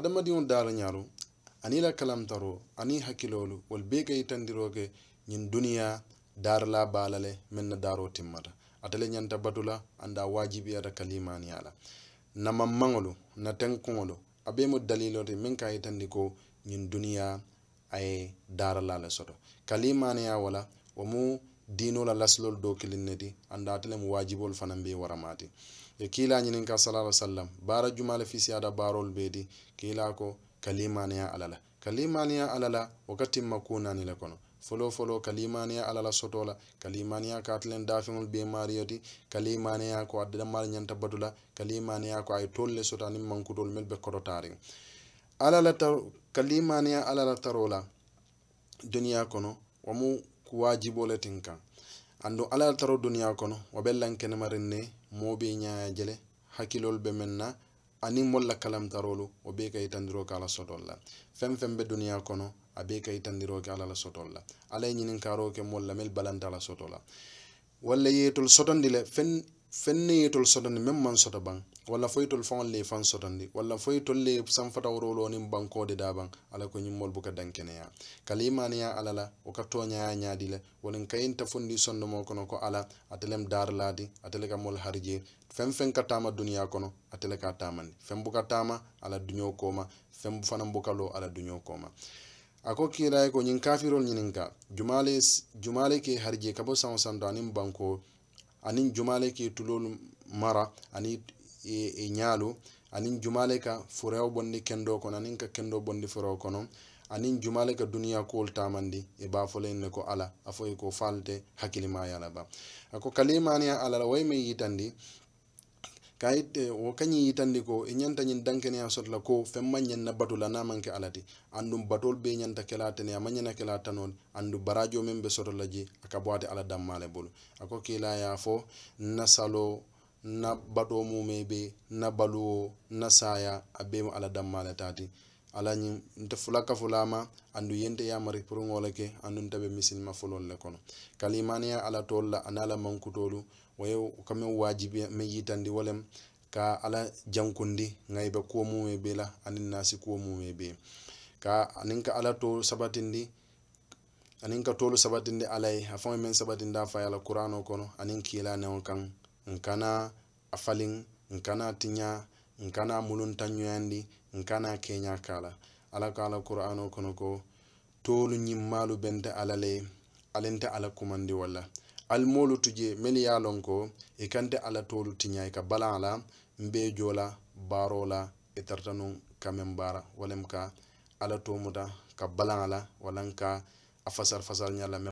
hadamadiŋo daala ñaaru aniŋ la kalamtaro aniŋ hakkiloolu wolu bee ka yitandiro ke ñiŋ duniyaa daara la baa la le meŋ na daaroo timmata ate le ñanta batu la anda waajibiyata ka limaaniya la namanmaŋolu na tenkuŋolu a bee mu dalilo ti meŋ ka a yitandi ko ñiŋ duniyaa a ye daara le soto ka limaaniya wala wo mu dinola lasilol do kilinneti andaatelem wajibol fanan be waramati e kila ñinin ka sallallahu sallam bara jumale fisiyada barol bedi kila ko kalimaniya alala kalimaniya alala wakati makunani la kono folo folo kalimaniya alala sotola kalimaniya katilen dafiŋol be mariyoti kalimaniya ko addamal ñanta batula kalimaniya ko ay tolle soto aniŋ mankutol mel alala ta kalimaniya alala tarola duniya kono wamu kuwajibole tin kan ando ala taro duniya kono wa be lankenemarin ne moɓe ñaya jele hakkilol be men na ani molla kalamtarolu o be ka yitandiro ke ala sotol la fen fen be duniya kono a be ka yitandiro ke ala la sotol la ala ye ñininkaro ke molla mel balanta la soto la walla yeetol sotondi le fen fenneyitol sodande même man soda ban walla foyitol fawol le fan sodande walla foyitol le sanfatawroloonin bankode da ban ala ko ñimmol buka dankeneya kalimaniya alala o ka toñaya ñaadi la wonin kayinta fondi sondo mo kono ko ala atelem darladi atele kamol harje fen fen ka tama duniya kono atele ka tamandi fen buka tama ala duño koma fen fana buka lo ala duño koma a ko kiiray ko ñin kafirol ñininka jumale jumale ke harje kabo sansanto anin bankoo anin jumale ke tulol mara ani e, e ñaalo anin jumale ka furewo bondi kendo kono anin ka kendo bondi furewo kono anin jumale ka duniya kool tamandi e baafoleyin ne ko ala a foyi ko falte hakkilimayala ba ako kalimaniya alala wayi min yitandi kayit o kañi yitandi ko e ñanta ñin dankene a sotla ko femma ñanna batula namanke alati andum batol be ñanta kela tene a mañana kela tanoni andu barajo men be sotola ji aka boate ala dammale bolu ako kila ya fo nasalo na baɗo mume be na baluwo na saya a bemo ala dammale tati alañin nte fulaka fulama andu yente yamari puruŋola ke andu ntabe misilima fulol le kono kalimaniya ala tol la ana la mankutolu waye kamen wajibi me yitandi wolem ka ala jankundi ŋayi be kuwo mume be la anin nasi kuwo mume be ka anin ka ala tolu sabatindi anin ka tolu sabatindi ala ye afaŋ men sabatindi afa ye ala kurano kono anin kiilanewo kaŋ nkana afaliŋ nkana tiya nkana kana mulunta ɲoyandi n kana keɲa kala ala ko ala qur'ano kono ko tolu ñimmalu bente ala le alente ala kumandi walla almolu tuje meni ye lon ko i kante ala tolu tiɲa i ka balan la n be jola baaro la i tarata nun ka baara walem ka ala to muta ka balan la walla n ka a fasar fasar